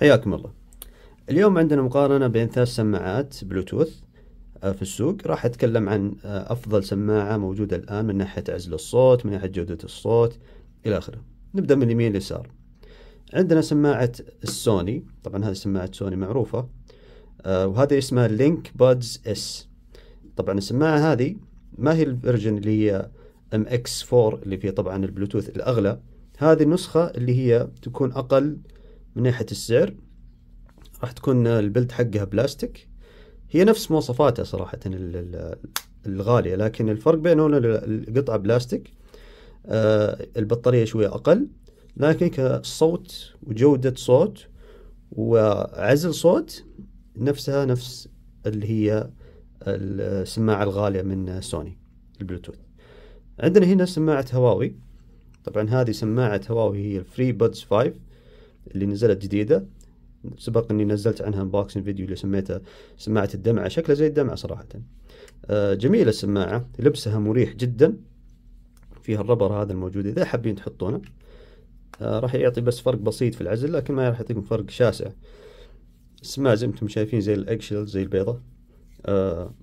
حياكم الله اليوم عندنا مقارنة بين ثلاث سماعات بلوتوث آه، في السوق راح أتكلم عن آه، أفضل سماعة موجودة الآن من ناحية عزل الصوت من ناحية جودة الصوت إلى آخره نبدأ من اليمين لليسار عندنا سماعة السوني طبعا هذه سماعة سوني معروفة آه، وهذا اسمها لينك بادز اس طبعا السماعة هذه ما هي الفيرجن اللي هي ام اكس 4 اللي فيه طبعا البلوتوث الاغلى هذه النسخة اللي هي تكون اقل من ناحية السعر راح تكون البلد حقها بلاستيك هي نفس مواصفاتها صراحة الغالية لكن الفرق بينه القطعة بلاستيك آه، البطارية شوية أقل لكن كصوت وجودة صوت وعزل صوت نفسها نفس اللي هي السماعة الغالية من سوني البلوتوث عندنا هنا سماعة هواوي طبعا هذه سماعة هواوي هي الفري بودز 5 اللي نزلت جديده سبق اني نزلت عنها انبوكسنج فيديو اللي سميته سماعه الدمعه شكلها زي الدمعه صراحه آه جميله السماعه لبسها مريح جدا فيها الربر هذا الموجود اذا حابين تحطونه آه راح يعطي بس فرق بسيط في العزل لكن ما راح يعطيكم فرق شاسع السماعه زي ما انتم شايفين زي الاكشل زي البيضه آه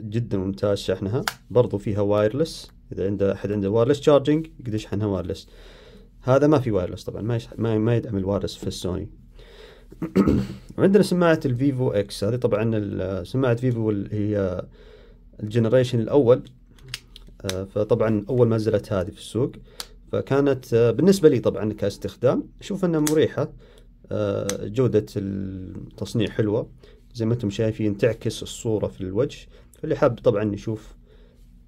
جدا ممتاز شحنها برضو فيها وايرلس اذا عنده احد عنده وايرلس تشارجنج يقدر يشحنها وايرلس هذا ما في وايرلس طبعا ما يشح... ما, ما يدعم الوايرلس في السوني وعندنا سماعة الفيفو اكس هذه طبعا سماعة فيفو هي الجنريشن الاول آه، فطبعا اول ما نزلت هذه في السوق فكانت آه، بالنسبة لي طبعا كاستخدام اشوف انها مريحة آه، جودة التصنيع حلوة زي ما انتم شايفين تعكس الصورة في الوجه فاللي حاب طبعا يشوف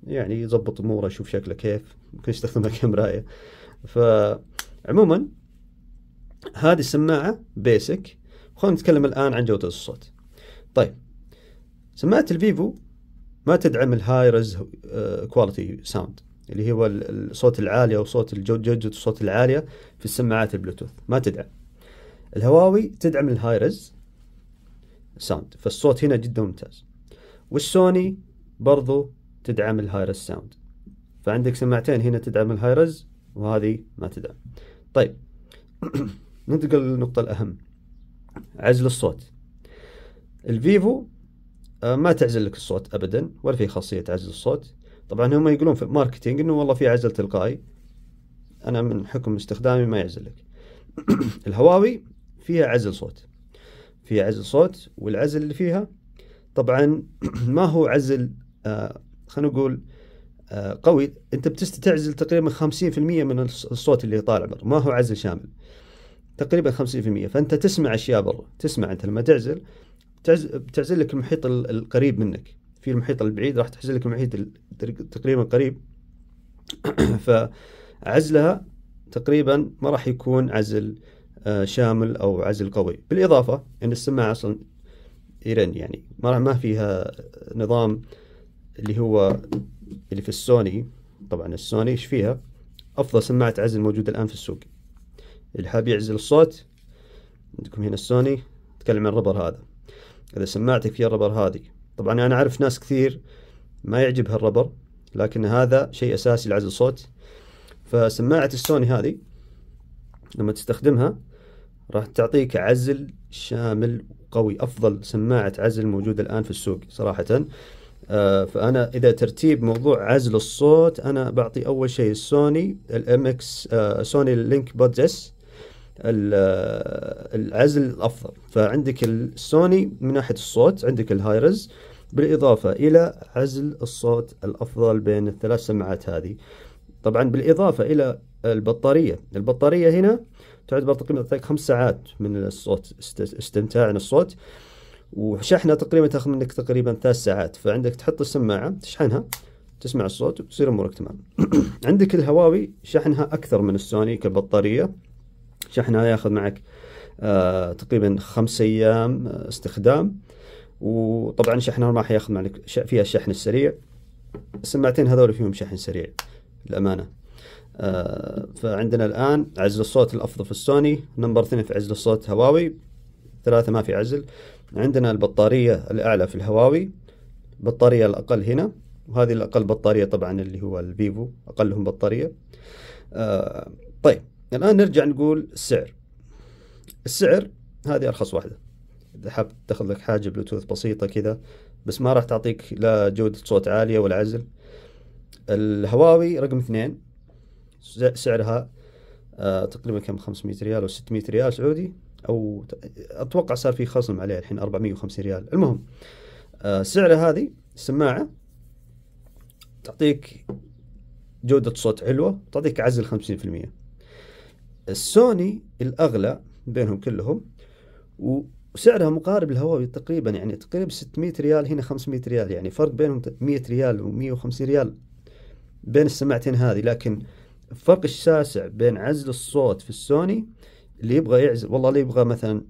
يعني يضبط اموره يشوف شكله كيف ممكن يستخدمها كمراية فعموما هذه السماعة بيسك خلونا نتكلم الآن عن جودة الصوت طيب سماعة الفيفو ما تدعم الهاي رز كواليتي ساوند اللي هو الصوت العالي او صوت جودة الصوت العالية في السماعات البلوتوث ما تدعم الهواوي تدعم الهاي رز ساوند فالصوت هنا جدا ممتاز والسوني برضو تدعم الهاي رز ساوند فعندك سماعتين هنا تدعم الهاي رز وهذه ما تدعم طيب ننتقل للنقطة الأهم عزل الصوت الفيفو آه، ما تعزل لك الصوت ابدا ولا في خاصيه عزل الصوت طبعا هم يقولون في الماركتينج انه والله في عزل تلقائي انا من حكم استخدامي ما يعزل لك الهواوي فيها عزل صوت فيها عزل صوت والعزل اللي فيها طبعا ما هو عزل آه خلينا نقول آه، قوي انت بتستعزل تقريبا 50% من الصوت اللي طالع برا ما هو عزل شامل تقريبا 50% فانت تسمع اشياء برا تسمع انت لما تعزل بتعزل لك المحيط القريب منك في المحيط البعيد راح تحزل لك المحيط تقريبا قريب فعزلها تقريبا ما راح يكون عزل آه، شامل او عزل قوي بالاضافه ان السماعه اصلا يرن يعني ما ما فيها نظام اللي هو اللي في السوني طبعا السوني ايش فيها افضل سماعه عزل موجوده الان في السوق اللي حاب يعزل الصوت عندكم هنا السوني تكلم عن الربر هذا اذا سماعتك فيها الربر هذه طبعا انا اعرف ناس كثير ما يعجبها الربر لكن هذا شيء اساسي لعزل الصوت فسماعه السوني هذه لما تستخدمها راح تعطيك عزل شامل وقوي افضل سماعه عزل موجوده الان في السوق صراحه آه فانا اذا ترتيب موضوع عزل الصوت انا بعطي اول شيء السوني الام اكس آه سوني لينك بودز اس آه، العزل الافضل فعندك السوني من ناحيه الصوت عندك الهايرز بالاضافه الى عزل الصوت الافضل بين الثلاث سماعات هذه طبعا بالاضافه الى البطاريه البطاريه هنا تعتبر تقريبا خمس ساعات من الصوت استمتاع الصوت وشحنه تقريبا تاخذ منك تقريبا ثلاث ساعات فعندك تحط السماعه تشحنها تسمع الصوت وتصير امورك تمام عندك الهواوي شحنها اكثر من السوني كبطاريه شحنها ياخذ معك آه تقريبا خمس ايام آه، استخدام وطبعا شحنها ما حياخذ معك فيها الشحن السريع السماعتين هذول فيهم شحن سريع للامانه آه فعندنا الان عزل الصوت الافضل في السوني نمبر اثنين في عزل الصوت هواوي ثلاثه ما في عزل عندنا البطارية الأعلى في الهواوي البطارية الأقل هنا وهذه الأقل بطارية طبعا اللي هو الفيفو أقلهم بطارية آه طيب الآن نرجع نقول السعر السعر هذه أرخص واحدة إذا حاب تاخذ لك حاجة بلوتوث بسيطة كذا بس ما راح تعطيك لا جودة صوت عالية ولا عزل الهواوي رقم اثنين سعرها آه تقريبا كم 500 ريال أو 600 ريال سعودي او اتوقع صار في خصم عليه الحين 450 ريال المهم آه، السعره هذه السماعه تعطيك جوده صوت حلوه تعطيك عزل 50% السوني الاغلى بينهم كلهم وسعرها مقارب للهواوي تقريبا يعني تقريبا 600 ريال هنا 500 ريال يعني فرق بينهم 100 ريال و150 ريال بين السماعتين هذه لكن الفرق الشاسع بين عزل الصوت في السوني اللي يبغى يعزل والله اللي يبغى مثلا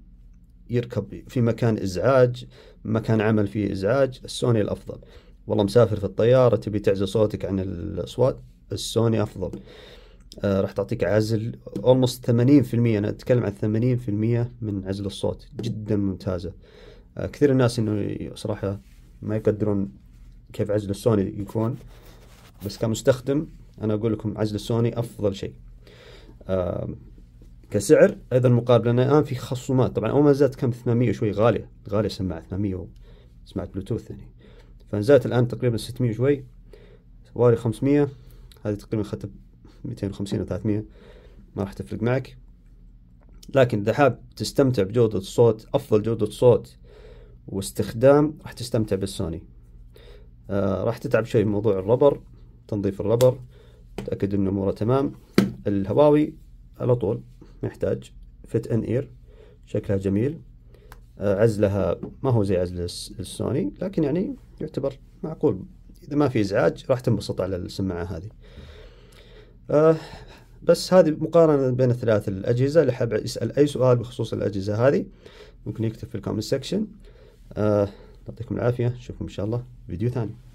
يركب في مكان ازعاج مكان عمل فيه ازعاج السوني الافضل والله مسافر في الطياره تبي تعزل صوتك عن الاصوات السوني افضل آه راح تعطيك عزل اولموست 80% انا اتكلم عن 80% من عزل الصوت جدا ممتازه آه كثير الناس انه صراحه ما يقدرون كيف عزل السوني يكون بس كمستخدم انا اقول لكم عزل السوني افضل شيء آه كسعر ايضا مقارب لان الان في خصومات طبعا اول ما زادت كم 800 شوي غاليه غاليه سماعه 800 و... سماعه بلوتوث يعني فنزلت الان تقريبا 600 شوي حوالي 500 هذه تقريبا اخذتها 250 او 300 ما راح تفرق معك لكن اذا حاب تستمتع بجوده الصوت افضل جوده صوت واستخدام راح تستمتع بالسوني آه راح تتعب شوي بموضوع الربر تنظيف الربر تأكد ان اموره تمام الهواوي على طول محتاج فت ان اير شكلها جميل آه، عزلها ما هو زي عزل السوني لكن يعني يعتبر معقول اذا ما في ازعاج راح تنبسط على السماعه هذه أه بس هذه مقارنه بين الثلاث الاجهزه اللي حاب يسال اي سؤال بخصوص الاجهزه هذه ممكن يكتب في الكومنت سكشن أه يعطيكم العافيه نشوفكم ان شاء الله فيديو ثاني